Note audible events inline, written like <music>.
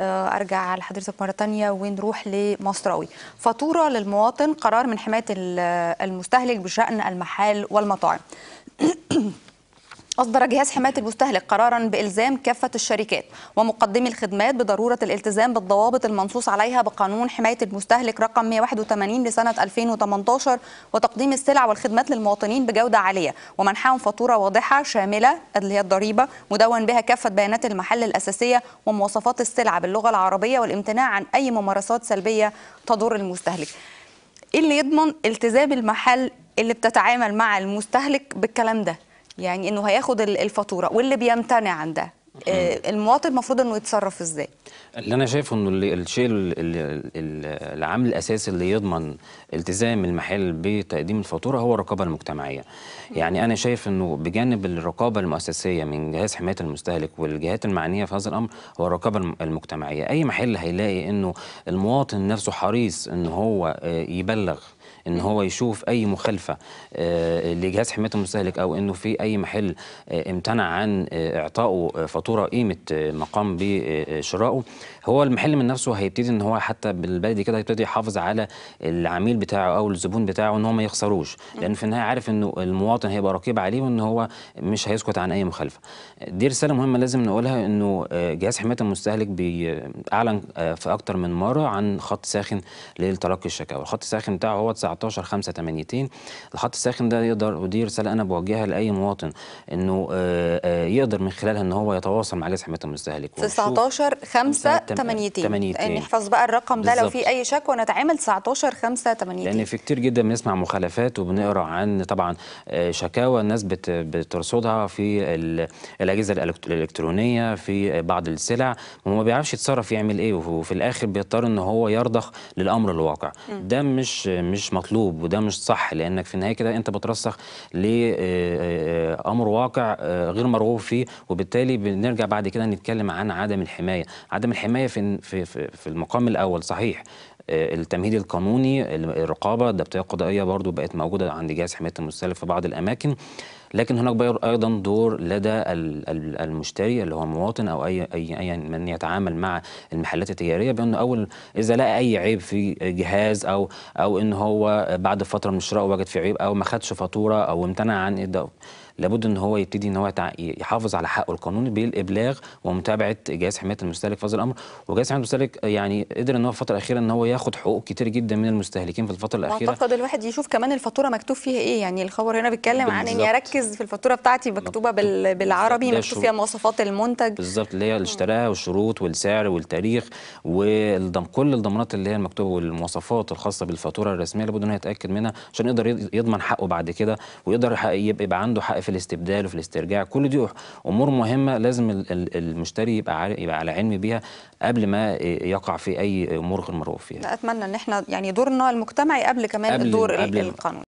آه، ارجع لحضرتك مره ثانيه ونروح لمصراوي فاتوره للمواطن قرار من حمايه المستهلك بشان المحال والمطاعم <clears throat> أصدر جهاز حماية المستهلك قرارا بإلزام كافة الشركات ومقدمي الخدمات بضرورة الالتزام بالضوابط المنصوص عليها بقانون حماية المستهلك رقم 181 لسنة 2018 وتقديم السلع والخدمات للمواطنين بجودة عالية ومنحهم فاتورة واضحة شاملة اللي هي الضريبة مدون بها كافة بيانات المحل الأساسية ومواصفات السلع باللغة العربية والامتناع عن أي ممارسات سلبية تضر المستهلك ايه اللي يضمن التزام المحل اللي بتتعامل مع المستهلك بالكلام ده يعني انه هياخد الفاتوره واللي بيمتنع عن ده آه، المواطن المفروض انه يتصرف ازاي اللي انا شايفه انه الشيء العامل الاساسي اللي يضمن التزام المحل بتقديم الفاتوره هو الرقابه المجتمعيه يعني انا شايف انه بجانب الرقابه المؤسسيه من جهاز حمايه المستهلك والجهات المعنيه في هذا الامر هو الرقابه المجتمعيه اي محل هيلاقي انه المواطن نفسه حريص ان هو آه، يبلغ ان هو يشوف اي مخالفه آه، لجهاز حمايه المستهلك او انه في اي محل آه، امتنع عن آه، اعطائه فاتوره قيمه ما قام بشرائه هو المحل من نفسه هيبتدي ان هو حتى بالبلدي كده هيبتدي يحافظ على العميل بتاعه او الزبون بتاعه ان هو ما يخسروش لان في النهايه عارف انه المواطن هيبقى رقيب عليه وان هو مش هيسكت عن اي مخالفه دي رساله مهمه لازم نقولها انه جهاز حمايه المستهلك بيعلن في اكتر من مره عن خط ساخن لتلقي الشكاوى الخط الساخن بتاعه هو 19 5 8 الخط الساخن ده يقدر ودي رساله انا بوجهها لاي مواطن انه آه، آه، يقدر من خلالها ان هو يتواصل مع جهاز حمايه المستهلك 19 5 82 نحفظ بقى الرقم ده لو في اي شكوى نتعامل 19 5 82 لان في كتير جدا بنسمع مخالفات وبنقرا عن طبعا آه، شكاوى الناس بترصدها في الاجهزه الالكترونيه في آه، بعض السلع وما بيعرفش يتصرف يعمل ايه وفي الاخر بيضطر ان هو يرضخ للامر الواقع م. ده مش مش مطلوب وده مش صح لانك في النهايه كده انت بترسخ لامر آه، واقع غير مرغوب فيه وبالتالي بنرجع بعد كده نتكلم عن عدم الحمايه عدم الحمايه في في في المقام الاول صحيح آه، التمهيد القانوني الرقابه الدبتية القضائيه برضو بقت موجوده عند جهاز حمايه المستهلك في بعض الاماكن لكن هناك ايضا دور لدى المشتري اللي هو مواطن او اي اي أي من يتعامل مع المحلات التجاريه بانه اول اذا لقى اي عيب في جهاز او او ان هو بعد فتره من الشراء وجد فيه عيب او ما خدش فاتوره او امتنع عن إيه لابد ان هو يبتدي ان هو يحافظ على حقه القانوني بالابلاغ ومتابعه جهاز حمايه المستهلك في هذا الامر وجهاز حمايه المستهلك يعني قدر ان هو في الفتره الاخيره ان هو ياخد حقوق كتير جدا من المستهلكين في الفتره الاخيره اعتقد الواحد يشوف كمان الفاتوره مكتوب فيها ايه يعني الخبر هنا بيتكلم عن ان يركز الباكجز في الفاتوره بتاعتي مكتوبه بالعربي مكتوب فيها مواصفات المنتج بالظبط اللي هي اللي اشتراها والشروط والسعر والتاريخ والضم كل الضمانات اللي هي المكتوبه والمواصفات الخاصه بالفاتوره الرسميه لابد ان يتاكد منها عشان يقدر يضمن حقه بعد كده ويقدر يبقى عنده حق في الاستبدال وفي الاسترجاع كل دي امور مهمه لازم المشتري يبقى يبقى على علم بيها قبل ما يقع في اي امور غير مرغوب فيها. يعني. اتمنى ان احنا يعني دورنا المجتمعي قبل كمان دور القانون